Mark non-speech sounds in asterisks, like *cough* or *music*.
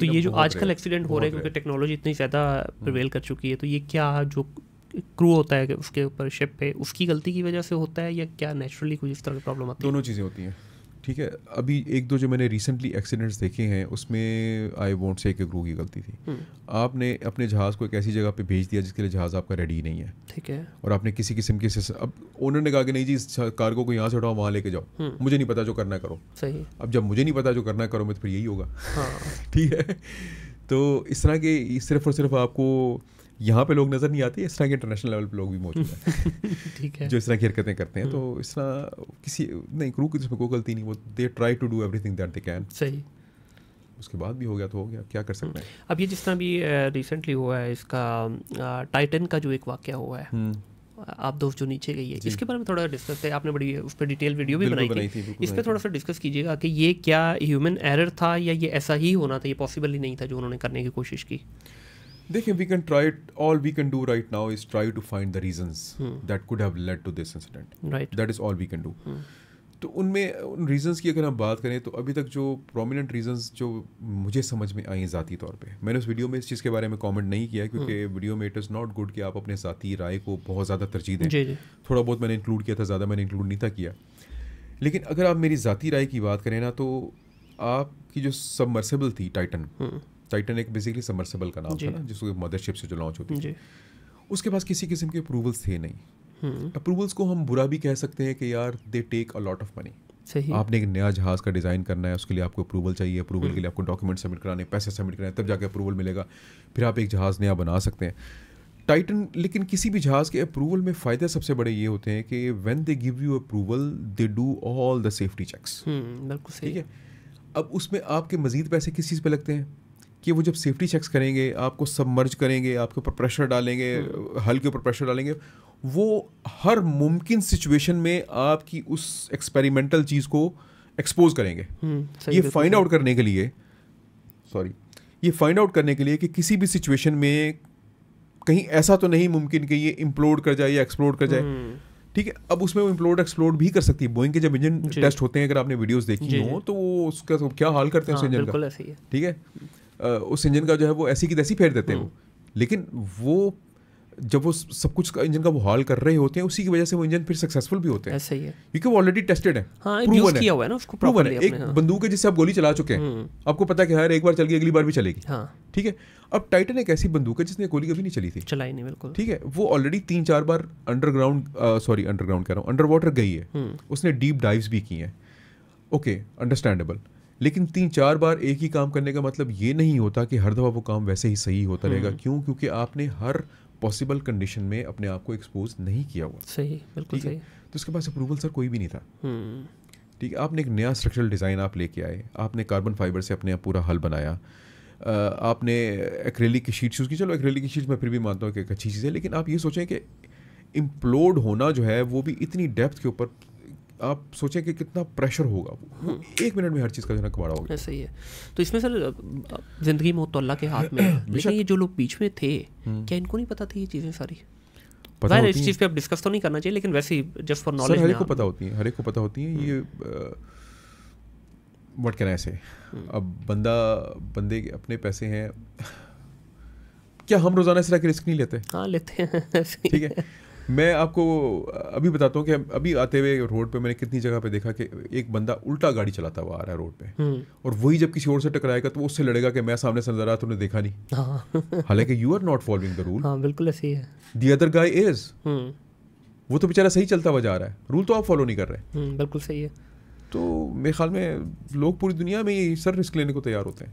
तो ये जो आजकल एक्सीडेंट हो रहे हैं क्योंकि टेक्नोलॉजी इतनी ज़्यादा प्रवेल कर चुकी है तो ये क्या जो क्रू होता है उसके ऊपर शिप पे उसकी गलती की वजह से होता है या क्या नेचुरली कुछ इस तरह की प्रॉब्लम आती है दोनों चीज़ें होती हैं ठीक है अभी एक दो जो मैंने रिसेंटली एक्सीडेंट्स देखे हैं उसमें आई वॉन्ट से एक क्रू की गलती थी हम्म। आपने अपने जहाज़ को एक ऐसी जगह पे भेज दिया जिसके लिए जहाज़ आपका रेडी नहीं है ठीक है और आपने किसी किस्म के अब ओनर ने कहा कि नहीं जी इस कार्गो को यहाँ से उठाओ वहाँ लेके जाओ हम्म। मुझे नहीं पता जो करना करो सही अब जब मुझे नहीं पता जो करना करो मैं तो फिर यही होगा हाँ। *laughs* ठीक है तो इस तरह के सिर्फ और सिर्फ आपको यहाँ पे लोग नज़र नहीं आते इस तरह के इंटरनेशनल लेवल पे लोग भी मौजूद हैं *laughs* ठीक है जो इस तरह की हरकतें करते हैं तो हम्म। इस तरह किसी नहीं क्रू की जिसमें कोई गलती नहीं वो they try to do everything that they can सही उसके बाद भी हो गया तो हो गया क्या कर सकते हैं हम्म। अब ये जिस तरह भी रिसेंटली हुआ है इसका टाइटन का जो एक वाक्य हुआ है हम्म। आप दोस्त जो नीचे गई है इसके बारे में थोड़ा डिस्कस है आपने बड़ी उस पर डिटेल वीडियो भी बनाई थी, थी इस पर थोड़ा सा डिस्कस कीजिएगा कि ये क्या ह्यूमन एरर था या ये ऐसा ही होना था ये पॉसिबल ही नहीं था जो उन्होंने करने की कोशिश की देखिए we can try all we can do right now is try to find the reason that could have led to this incident right that is all we can do तो उनमें उन रीजंस की अगर हम बात करें तो अभी तक जो प्रोमिनेंट रीजंस जो मुझे समझ में आई ज़ाती तौर पे मैंने उस वीडियो में इस चीज़ के बारे में कमेंट नहीं किया क्योंकि वीडियो hmm. में इट इज़ नॉट गुड कि आप अपने ज़ाती राय को बहुत ज़्यादा तरजीह दें जी जी। थोड़ा बहुत मैंने इंक्लूड किया था ज़्यादा मैंने इंक्लूड नहीं था किया लेकिन अगर आप मेरी ज़ाती राय की बात करें ना तो आपकी जो सबमर्सेबल थी टाइटन टाइटन एक बेसिकली सबमर्सिबल का नाम था ना जिसको मदरशिप से जो लॉन्च होती थी उसके पास किसी किस्म के अप्रूवल्स थे नहीं अप्रूवल्स हम्म। को हम बुरा भी कह सकते हैं कि यार they take a lot of money सही आपने एक नया जहाज़ का डिज़ाइन करना है उसके लिए आपको अप्रूवल चाहिए अप्रूवल के लिए हम्म। आपको डॉक्यूमेंट सबमिट कराने पैसे सबमिट कराने तब जाके अप्रूवल मिलेगा फिर आप एक जहाज़ नया बना सकते हैं टाइटन लेकिन किसी भी जहाज़ के अप्रूवल में फ़ायदे सबसे बड़े ये होते हैं कि when they give you approval they do all the safety checks बिल्कुल सही है अब उसमें आपके मज़ीद पैसे किस चीज़ पर लगते हैं कि वो जब सेफ्टी चेक्स करेंगे आपको सबमर्ज करेंगे आपके ऊपर प्रेशर डालेंगे हम्म। हल के ऊपर प्रेशर डालेंगे वो हर मुमकिन सिचुएशन में आपकी उस एक्सपेरिमेंटल चीज़ को एक्सपोज करेंगे हम्म, ये फाइंड आउट करने के लिए सॉरी ये फाइंड आउट करने के लिए कि किसी भी सिचुएशन में कहीं ऐसा तो नहीं मुमकिन कि ये इम्प्लोड कर जाए या एक्सप्लोड कर जाए हम्म। ठीक है अब उसमें वो इम्प्लोड एक्सप्लोड भी कर सकती है बोइंग के जब इंजन टेस्ट होते हैं अगर आपने वीडियोस देखी हो तो वो उसका तो क्या हाल करते हैं उस इंजन का ठीक है उस इंजन का जो है वो ऐसी की तैसी फेर देते हैं हम्म। लेकिन वो जब वो सब कुछ का इंजन का वो हॉल कर रहे होते हैं उसी की वजह से वो इंजन फिर सक्सेसफुल भी होते हैं ऐसा ही है क्योंकि वो ऑलरेडी टेस्टेड है हाँ, प्रूवन किया हुआ है ना उसको प्रूवन है एक हाँ। बंदूक है जिससे आप गोली चला चुके हैं हम्म। आपको पता है कि हर एक बार चल गई अगली बार भी चलेगी हाँ। ठीक है अब टाइटन एक ऐसी बंदूक है जिसने गोली कभी नहीं चली थी चलाई नहीं बिल्कुल ठीक है वो ऑलरेडी तीन चार बार अंडरग्राउंड सॉरी अंडरग्राउंड कह रहा हूँ अंडर वाटर गई है हम्म। उसने डीप डाइव्स भी की है ओके अंडरस्टैंडेबल लेकिन तीन चार बार एक ही काम करने का मतलब ये नहीं होता कि हर दफ़ा वो काम वैसे ही सही होता रहेगा हम्म। क्यों क्योंकि आपने हर पॉसिबल कंडीशन में अपने आप को एक्सपोज नहीं किया हुआ सही बिल्कुल सही तो उसके पास अप्रूवल सर कोई भी नहीं था हम्म। ठीक है आपने एक नया स्ट्रक्चरल डिज़ाइन आप लेके आए आपने कार्बन फाइबर से अपने पूरा हल बनाया आपने एक्रेलिक की शीट्स चूज की चलो एक्रेलिक की शीट्स मैं फिर भी मानता हूँ कि एक अच्छी चीज़ है लेकिन आप ये सोचें कि इम्प्लोड होना जो है वो भी इतनी डेप्थ के ऊपर आप सोचें कि कितना प्रेशर होगा वो हम्म। एक मिनट में हर चीज़ का जो है कबाड़ा होगा सही है तो इसमें सर ज़िंदगी मौत तो अल्लाह के हाथ में है *clears throat* लेकिन ये जो लोग बीच में थे हम्म। क्या इनको नहीं पता थी ये चीज़ें सारी पता इस चीज़ पे आप डिस्कस तो नहीं करना चाहिए लेकिन वैसे ही जस्ट फॉर नॉलेज हर एक को पता होती है हर एक को पता होती है ये वट कैन ऐसे अब बंदा बंदे के अपने पैसे हैं क्या हम रोज़ाना इस तरह के रिस्क नहीं लेते हाँ लेते हैं ठीक है मैं आपको अभी बताता हूँ कि अभी आते हुए रोड पे मैंने कितनी जगह पे देखा कि एक बंदा उल्टा गाड़ी चलाता हुआ आ रहा है रोड पे हम्म। और वही जब किसी और से टकराएगा तो उससे लड़ेगा कि मैं सामने से नजर आया तुमने देखा नहीं हाँ। *laughs* हालांकि you are not following the rule बिल्कुल ऐसी है दी अदर गाय इज वो तो बेचारा सही चलता हुआ जा रहा है रूल तो आप फॉलो नहीं कर रहे हम्म, बिल्कुल सही है तो मेरे ख्याल में लोग पूरी दुनिया में ये सर रिस्क लेने को तैयार होते हैं